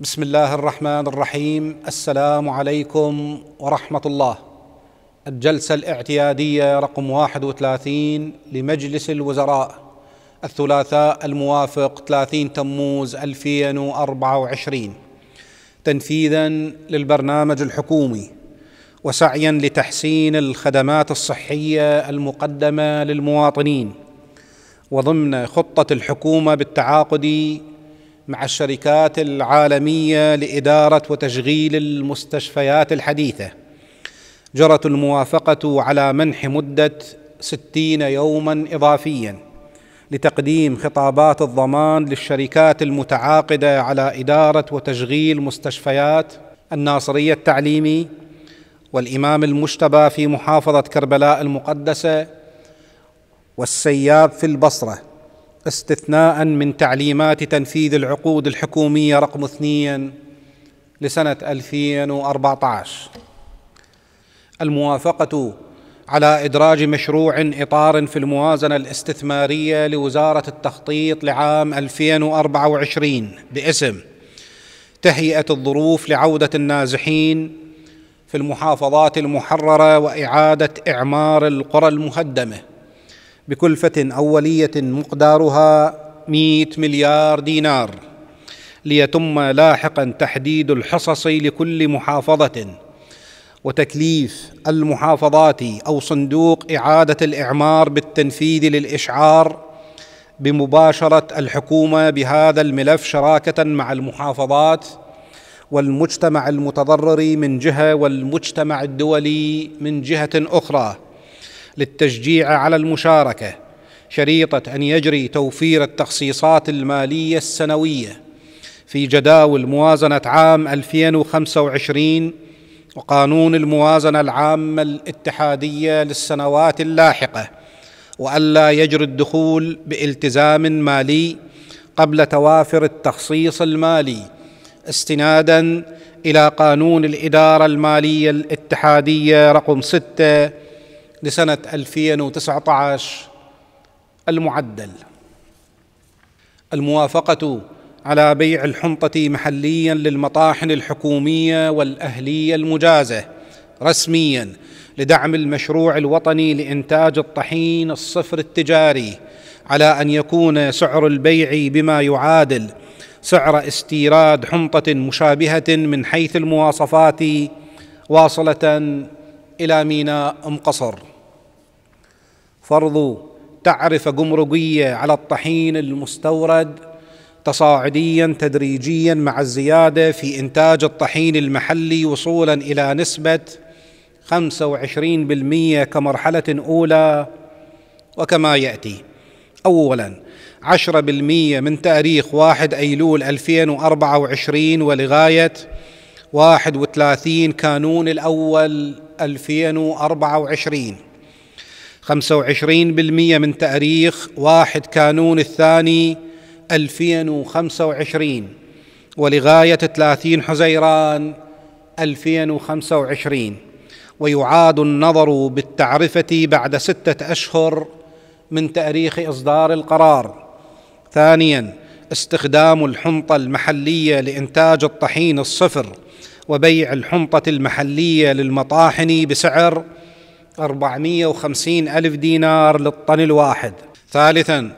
بسم الله الرحمن الرحيم السلام عليكم ورحمة الله الجلسة الاعتيادية رقم 31 لمجلس الوزراء الثلاثاء الموافق 30 تموز 2024 تنفيذا للبرنامج الحكومي وسعيا لتحسين الخدمات الصحية المقدمة للمواطنين وضمن خطة الحكومة بالتعاقد مع الشركات العالميه لاداره وتشغيل المستشفيات الحديثه جرت الموافقه على منح مده ستين يوما اضافيا لتقديم خطابات الضمان للشركات المتعاقده على اداره وتشغيل مستشفيات الناصريه التعليمي والامام المجتبى في محافظه كربلاء المقدسه والسياب في البصره استثناء من تعليمات تنفيذ العقود الحكومية رقم اثنين لسنة 2014 الموافقة على إدراج مشروع إطار في الموازنة الاستثمارية لوزارة التخطيط لعام 2024 باسم تهيئة الظروف لعودة النازحين في المحافظات المحررة وإعادة إعمار القرى المهدمة بكلفة أولية مقدارها 100 مليار دينار ليتم لاحقا تحديد الحصص لكل محافظة وتكليف المحافظات أو صندوق إعادة الإعمار بالتنفيذ للإشعار بمباشرة الحكومة بهذا الملف شراكة مع المحافظات والمجتمع المتضرر من جهة والمجتمع الدولي من جهة أخرى للتشجيع على المشاركه شريطه ان يجري توفير التخصيصات الماليه السنويه في جداول موازنه عام 2025 وقانون الموازنه العامه الاتحاديه للسنوات اللاحقه والا يجري الدخول بالتزام مالي قبل توافر التخصيص المالي استنادا الى قانون الاداره الماليه الاتحاديه رقم 6 لسنة 2019 المعدل الموافقة على بيع الحنطة محليا للمطاحن الحكومية والأهلية المجازة رسميا لدعم المشروع الوطني لإنتاج الطحين الصفر التجاري على أن يكون سعر البيع بما يعادل سعر استيراد حنطة مشابهة من حيث المواصفات واصلة إلى ميناء أم قصر فرض تعرفة جمركية على الطحين المستورد تصاعديا تدريجيا مع الزيادة في إنتاج الطحين المحلي وصولا إلى نسبة 25% كمرحلة أولى وكما يأتي أولا 10% من تاريخ 1 أيلول 2024 ولغاية 31 كانون الأول 2024 25% من تاريخ 1 كانون الثاني 2025 ولغاية 30 حزيران 2025 ويعاد النظر بالتعرفة بعد ستة أشهر من تاريخ إصدار القرار ثانيا استخدام الحنطة المحلية لإنتاج الطحين الصفر وبيع الحنطة المحلية للمطاحن بسعر 450 ألف دينار للطن الواحد ثالثا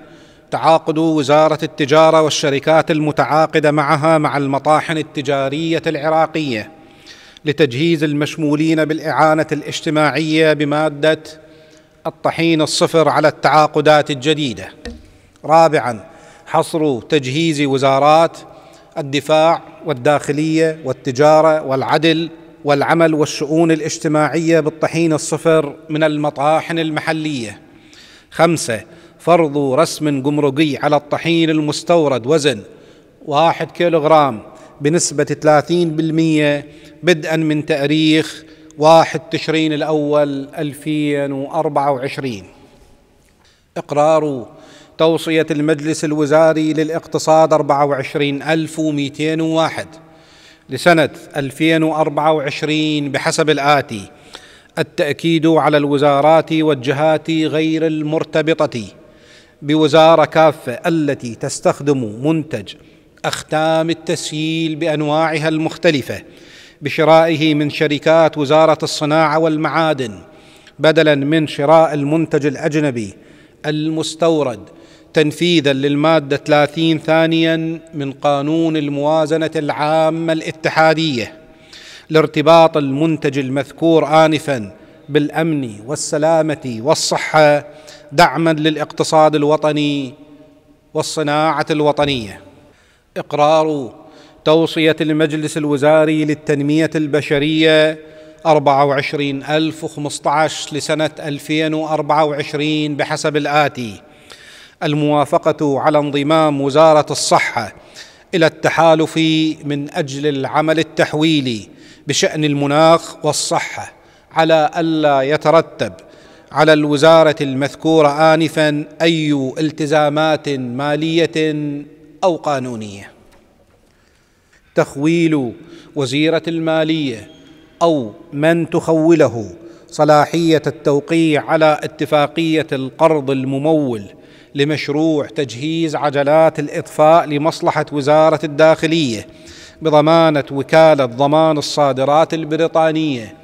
تعاقد وزارة التجارة والشركات المتعاقدة معها مع المطاحن التجارية العراقية لتجهيز المشمولين بالإعانة الاجتماعية بمادة الطحين الصفر على التعاقدات الجديدة رابعا حصر تجهيز وزارات الدفاع والداخلية والتجارة والعدل والعمل والشؤون الاجتماعية بالطحين الصفر من المطاحن المحلية خمسة فرض رسم جمرقي على الطحين المستورد وزن واحد كيلوغرام بنسبة 30% بدءا من تاريخ واحد تشرين الأول 2024 إقرار توصية المجلس الوزاري للاقتصاد 24201 لسنة 2024 بحسب الآتي التأكيد على الوزارات والجهات غير المرتبطة بوزارة كافة التي تستخدم منتج أختام التسييل بأنواعها المختلفة بشرائه من شركات وزارة الصناعة والمعادن بدلا من شراء المنتج الأجنبي المستورد تنفيذا للماده 30 ثانيا من قانون الموازنه العامه الاتحاديه لارتباط المنتج المذكور انفا بالامن والسلامه والصحه دعما للاقتصاد الوطني والصناعه الوطنيه اقرار توصيه المجلس الوزاري للتنميه البشريه 24015 لسنه 2024 بحسب الاتي الموافقه على انضمام وزاره الصحه الى التحالف من اجل العمل التحويلي بشان المناخ والصحه على الا يترتب على الوزاره المذكوره انفا اي التزامات ماليه او قانونيه تخويل وزيره الماليه او من تخوله صلاحيه التوقيع على اتفاقيه القرض الممول لمشروع تجهيز عجلات الاطفاء لمصلحه وزاره الداخليه بضمانه وكاله ضمان الصادرات البريطانيه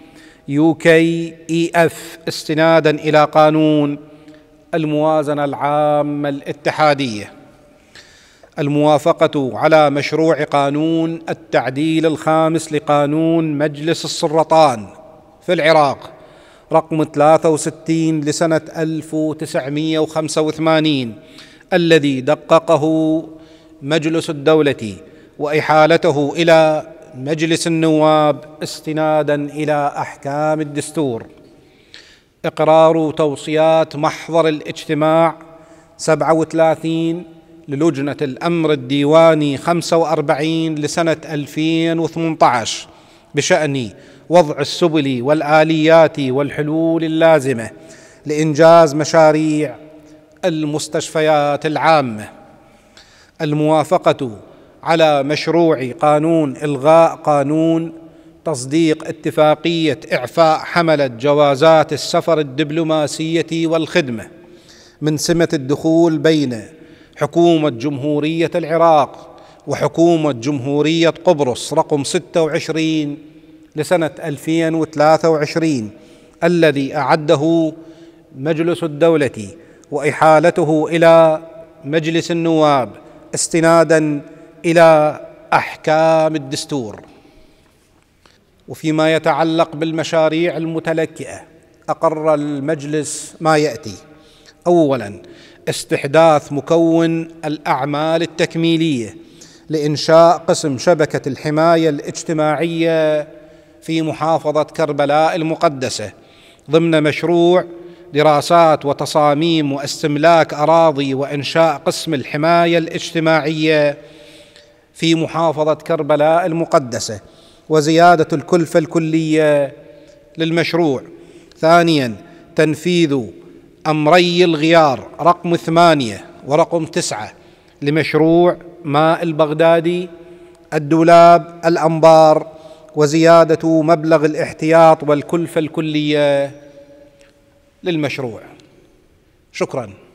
يو كي اي اف استنادا الى قانون الموازنه العامه الاتحاديه الموافقه على مشروع قانون التعديل الخامس لقانون مجلس السرطان في العراق رقم 63 لسنة 1985 الذي دققه مجلس الدولة وإحالته إلى مجلس النواب استنادا إلى أحكام الدستور إقرار توصيات محضر الاجتماع 37 للجنة الأمر الديواني 45 لسنة 2018 بشأن وضع السبل والاليات والحلول اللازمه لانجاز مشاريع المستشفيات العامه الموافقه على مشروع قانون الغاء قانون تصديق اتفاقيه اعفاء حمله جوازات السفر الدبلوماسيه والخدمه من سمه الدخول بين حكومه جمهوريه العراق وحكومه جمهوريه قبرص رقم 26 لسنة 2023 الذي أعده مجلس الدولة وإحالته إلى مجلس النواب استنادا إلى أحكام الدستور وفيما يتعلق بالمشاريع المتلكئة أقر المجلس ما يأتي أولا استحداث مكون الأعمال التكميلية لإنشاء قسم شبكة الحماية الاجتماعية في محافظه كربلاء المقدسه ضمن مشروع دراسات وتصاميم واستملاك اراضي وانشاء قسم الحمايه الاجتماعيه في محافظه كربلاء المقدسه وزياده الكلفه الكليه للمشروع ثانيا تنفيذ امري الغيار رقم ثمانيه ورقم تسعه لمشروع ماء البغدادي الدولاب الانبار وزياده مبلغ الاحتياط والكلفه الكليه للمشروع شكرا